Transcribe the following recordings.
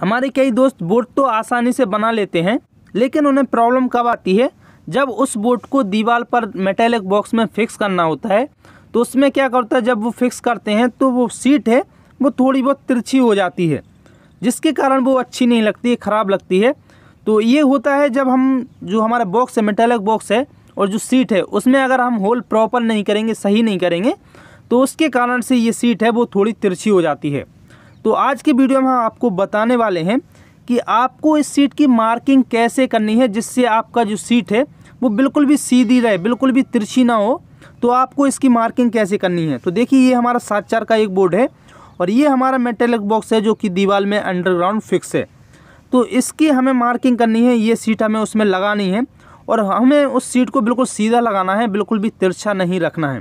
हमारे कई दोस्त बोर्ड तो आसानी से बना लेते हैं लेकिन उन्हें प्रॉब्लम कब आती है जब उस बोर्ड को दीवार पर मेटेलिक बॉक्स में फिक्स करना होता है तो उसमें क्या करता है जब वो फिक्स करते हैं तो वो सीट है वो थोड़ी बहुत तिरछी हो जाती है जिसके कारण वो अच्छी नहीं लगती है ख़राब लगती है तो ये होता है जब हम जो हमारा बॉक्स है मेटेलिक बॉक्स है और जो सीट है उसमें अगर हम होल प्रॉपर नहीं करेंगे सही नहीं करेंगे तो उसके कारण से ये सीट है वो थोड़ी तिरछी हो जाती है तो आज की वीडियो में हम आपको बताने वाले हैं कि आपको इस सीट की मार्किंग कैसे करनी है जिससे आपका जो सीट है वो बिल्कुल भी सीधी रहे बिल्कुल भी तिरछी ना हो तो आपको इसकी मार्किंग कैसे करनी है तो देखिए ये हमारा सात चार का एक बोर्ड है और ये हमारा मेटेलिक बॉक्स है जो कि दीवार में अंडरग्राउंड फिक्स है तो इसकी हमें मार्किंग करनी है ये सीट हमें उसमें लगानी है और हमें उस सीट को बिल्कुल सीधा लगाना है बिल्कुल भी तिरछा नहीं रखना है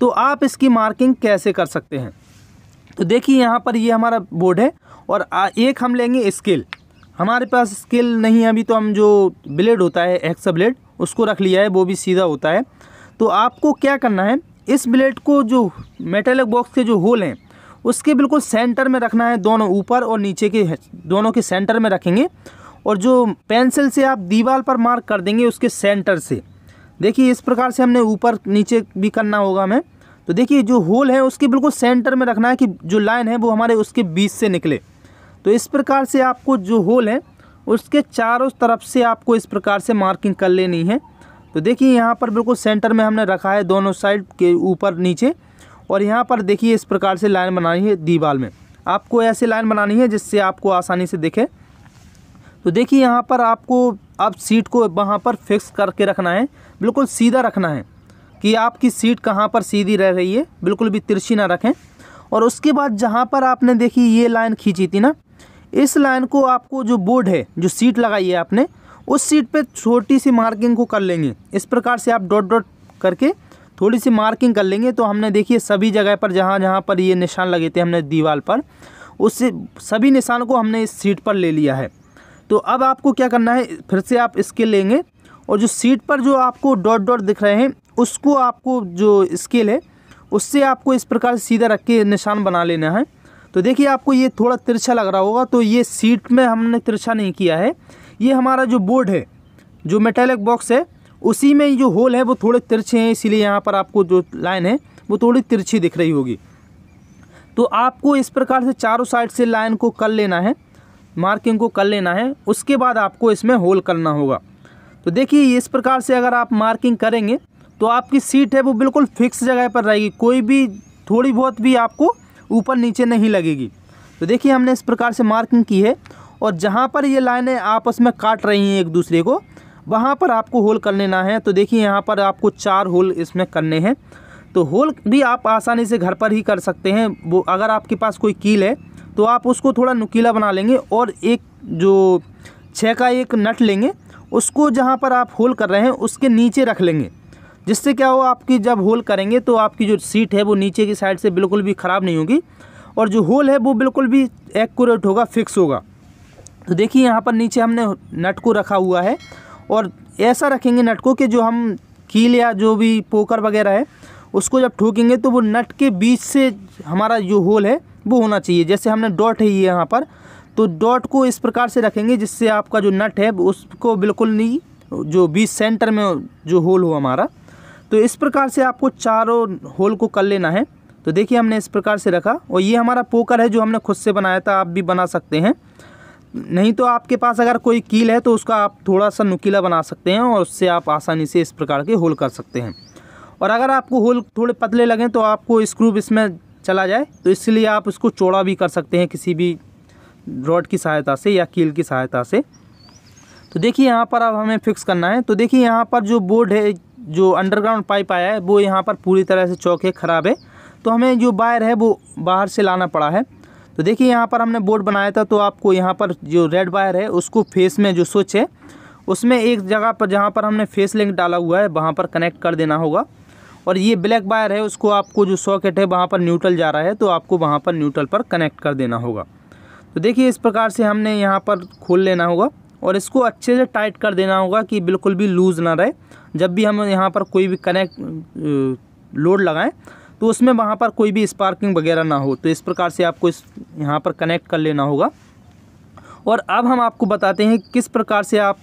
तो आप इसकी मार्किंग कैसे कर सकते हैं तो देखिए यहाँ पर ये हमारा बोर्ड है और एक हम लेंगे स्केल हमारे पास स्केल नहीं है अभी तो हम जो ब्लेड होता है एक्सा ब्लेड उसको रख लिया है वो भी सीधा होता है तो आपको क्या करना है इस ब्लेड को जो मेटेलिक बॉक्स के जो होल हैं उसके बिल्कुल सेंटर में रखना है दोनों ऊपर और नीचे के दोनों के सेंटर में रखेंगे और जो पेंसिल से आप दीवार पर मार्क कर देंगे उसके सेंटर से देखिए इस प्रकार से हमने ऊपर नीचे भी करना होगा हमें तो देखिए जो होल है उसके बिल्कुल सेंटर में रखना है कि जो लाइन है वो हमारे उसके बीच से निकले तो इस प्रकार से आपको जो होल है उसके चारों तरफ से आपको इस प्रकार से मार्किंग कर लेनी है तो देखिए यहाँ पर बिल्कुल सेंटर में हमने रखा है दोनों साइड के ऊपर नीचे और यहाँ पर देखिए इस प्रकार से लाइन बनानी है दीवार में आपको ऐसे लाइन बनानी है जिससे आपको आसानी से दिखे तो देखिए यहाँ पर आपको अब आप सीट को वहाँ पर फिक्स करके रखना है बिल्कुल सीधा रखना है कि आपकी सीट कहाँ पर सीधी रह रही है बिल्कुल भी तिरछी ना रखें और उसके बाद जहाँ पर आपने देखी ये लाइन खींची थी ना इस लाइन को आपको जो बोर्ड है जो सीट लगाई है आपने उस सीट पे छोटी सी मार्किंग को कर लेंगे इस प्रकार से आप डॉट डॉट करके थोड़ी सी मार्किंग कर लेंगे तो हमने देखिए सभी जगह पर जहाँ जहाँ पर ये निशान लगे थे हमने दीवार पर उस सभी निशान को हमने इस सीट पर ले लिया है तो अब आपको क्या करना है फिर से आप इसके लेंगे और जो सीट पर जो आपको डॉट डॉट दिख रहे हैं उसको आपको जो स्केल है उससे आपको इस प्रकार सीधा रख के निशान बना लेना है तो देखिए आपको ये थोड़ा तिरछा लग रहा होगा तो ये सीट में हमने तिरछा नहीं किया है ये हमारा जो बोर्ड है जो मेटेलिक बॉक्स है उसी में जो होल है वो थोड़े तिरछे हैं इसीलिए यहाँ पर आपको जो लाइन है वो थोड़ी तिरछी दिख रही होगी तो आपको इस प्रकार से चारों साइड से लाइन को कर लेना है मार्किंग को कर लेना है उसके बाद आपको इसमें होल करना होगा तो देखिए इस प्रकार से अगर आप मार्किंग करेंगे तो आपकी सीट है वो बिल्कुल फिक्स जगह पर रहेगी कोई भी थोड़ी बहुत भी आपको ऊपर नीचे नहीं लगेगी तो देखिए हमने इस प्रकार से मार्किंग की है और जहाँ पर ये लाइनें आपस में काट रही हैं एक दूसरे को वहाँ पर आपको होल कर लेना है तो देखिए यहाँ पर आपको चार होल इसमें करने हैं तो होल भी आप आसानी से घर पर ही कर सकते हैं वो अगर आपके पास कोई कील है तो आप उसको थोड़ा नुकीला बना लेंगे और एक जो छः का एक नट लेंगे उसको जहाँ पर आप होल कर रहे हैं उसके नीचे रख लेंगे जिससे क्या हो आपकी जब होल करेंगे तो आपकी जो सीट है वो नीचे की साइड से बिल्कुल भी ख़राब नहीं होगी और जो होल है वो बिल्कुल भी एक्यूरेट होगा फिक्स होगा तो देखिए यहाँ पर नीचे हमने नट को रखा हुआ है और ऐसा रखेंगे नट को कि जो हम कील या जो भी पोकर वगैरह है उसको जब ठोकेंगे तो वो नट के बीच से हमारा जो होल है वो होना चाहिए जैसे हमने डॉट है ये यहाँ पर तो डॉट को इस प्रकार से रखेंगे जिससे आपका जो नट है उसको बिल्कुल नहीं जो बीच सेंटर में जो होल हो हमारा तो इस प्रकार से आपको चारों होल को कर लेना है तो देखिए हमने इस प्रकार से रखा और ये हमारा पोकर है जो हमने खुद से बनाया था आप भी बना सकते हैं नहीं तो आपके पास अगर कोई कील है तो उसका आप थोड़ा सा नुकीला बना सकते हैं और उससे आप आसानी से इस प्रकार के होल कर सकते हैं और अगर आपको होल थोड़े पतले लगें तो आपको स्क्रूब इसमें चला जाए तो इसलिए आप उसको चौड़ा भी कर सकते हैं किसी भी रॉड की सहायता से या कील की सहायता से तो देखिए यहाँ पर अब हमें फिक्स करना है तो देखिए यहाँ पर जो बोर्ड है जो अंडरग्राउंड पाइप आया है वो यहाँ पर पूरी तरह से चौक है ख़राब है तो हमें जो वायर है वो बाहर से लाना पड़ा है तो देखिए यहाँ पर हमने बोर्ड बनाया था तो आपको यहाँ पर जो रेड वायर है उसको फेस में जो स्विच है उसमें एक जगह पर जहाँ पर हमने फेस लिंक डाला हुआ है वहाँ पर कनेक्ट कर देना होगा और ये ब्लैक वायर है उसको आपको जो सॉकेट है वहाँ पर न्यूट्रल जा रहा है तो आपको वहाँ पर न्यूट्रल पर कनेक्ट कर देना होगा तो देखिए इस प्रकार से हमने यहाँ पर खोल लेना होगा और इसको अच्छे से टाइट कर देना होगा कि बिल्कुल भी लूज़ ना रहे जब भी हम यहाँ पर कोई भी कनेक्ट लोड लगाएं तो उसमें वहाँ पर कोई भी स्पार्किंग वगैरह ना हो तो इस प्रकार से आपको इस यहाँ पर कनेक्ट कर लेना होगा और अब हम आपको बताते हैं किस प्रकार से आप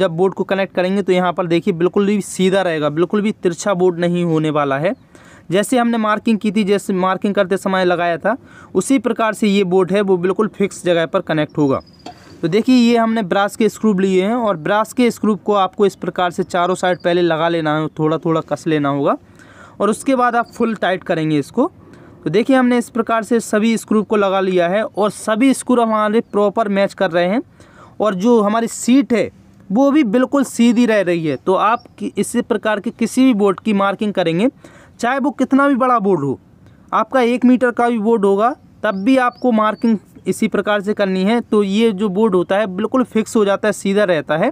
जब बोर्ड को कनेक्ट करेंगे तो यहाँ पर देखिए बिल्कुल भी सीधा रहेगा बिल्कुल भी तिरछा बोर्ड नहीं होने वाला है जैसे हमने मार्किंग की थी जैसे मार्किंग करते समय लगाया था उसी प्रकार से ये बोर्ड है वो बिल्कुल फिक्स जगह पर कनेक्ट होगा तो देखिए ये हमने ब्रास के स्क्रूब लिए हैं और ब्रास के स्क्रूब को आपको इस प्रकार से चारों साइड पहले लगा लेना है थोड़ा थोड़ा कस लेना होगा और उसके बाद आप फुल टाइट करेंगे इसको तो देखिए हमने इस प्रकार से सभी स्क्रूब को लगा लिया है और सभी स्क्रू हमारे प्रॉपर मैच कर रहे हैं और जो हमारी सीट है वो भी बिल्कुल सीधी रह रही है तो आप इसी प्रकार के किसी भी बोर्ड की मार्किंग करेंगे चाहे वो कितना भी बड़ा बोर्ड हो आपका एक मीटर का भी बोर्ड होगा तब भी आपको मार्किंग इसी प्रकार से करनी है तो ये जो बोर्ड होता है बिल्कुल फिक्स हो जाता है सीधा रहता है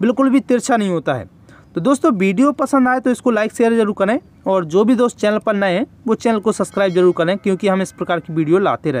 बिल्कुल भी तिरछा नहीं होता है तो दोस्तों वीडियो पसंद आए तो इसको लाइक शेयर जरूर करें और जो भी दोस्त चैनल पर नए हैं वो चैनल को सब्सक्राइब जरूर करें क्योंकि हम इस प्रकार की वीडियो लाते रहते हैं